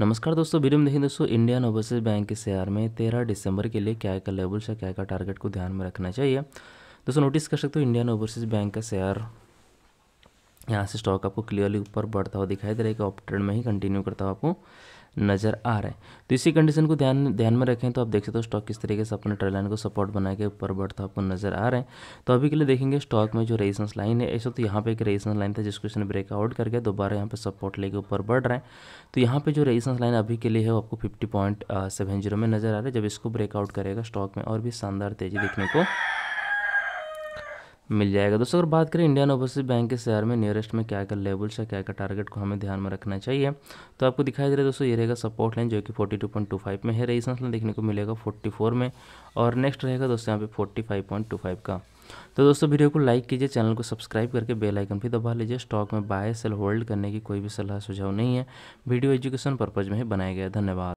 नमस्कार दोस्तों वीडियो में देखिए दोस्तों इंडियन ओवरसीज बैंक के शेयर में तेरह दिसंबर के लिए क्या क्या लेवल्स या क्या का टारगेट को ध्यान में रखना चाहिए दोस्तों नोटिस कर सकते हो इंडियन ओवरसीज बैंक का शेयर यहाँ से स्टॉक आपको क्लियरली ऊपर बढ़ता हुआ दिखाई दे रहा है कि ऑप ट्रेंड में ही कंटिन्यू करता हुआ आपको नज़र आ रहा है तो इसी कंडीशन को ध्यान ध्यान में रखें तो आप देख सकते हो स्टॉक किस तरीके से अपने ट्रेड लाइन को सपोर्ट बना के ऊपर बढ़ता आपको नज़र आ रहे हैं तो अभी के लिए देखेंगे स्टॉक में जो रेजिस्टेंस लाइन है ऐसा तो यहाँ पे एक रेजिस्टेंस लाइन था जिसको इसने ब्रेकआउट करके दोबारा यहाँ पे सपोर्ट लेके ऊपर बढ़ रहे हैं तो यहाँ पर जो रेजिस्टेंस लाइन अभी के लिए है वो आपको फिफ्टी पॉइंट सेवन जीरो में नज़र आ रहा है जब इसको ब्रेकआउट करेगा स्टॉक में और भी शानदार तेज़ी देखने को मिल जाएगा दोस्तों अगर बात करें इंडियन ओवरसीज बैंक के शेयर में नियरेस्ट में क्या क्या लेवल्स है क्या क्या टारगेट को हमें ध्यान में रखना चाहिए तो आपको दिखाई दे रहा है दोस्तों ये रहेगा सपोर्ट लाइन जो कि 42.25 में है रही लाइन देखने को मिलेगा 44 में और नेक्स्ट रहेगा दोस्तों यहाँ पे 45.25 का तो दोस्तों वीडियो को लाइक कीजिए चैनल को सब्सक्राइब करके बेल आइकन भी दबा लीजिए स्टॉक में बाय सेल होल्ड करने की कोई भी सलाह सुझाव नहीं है वीडियो एजुकेशन पर्पज़ में ही बनाया गया धन्यवाद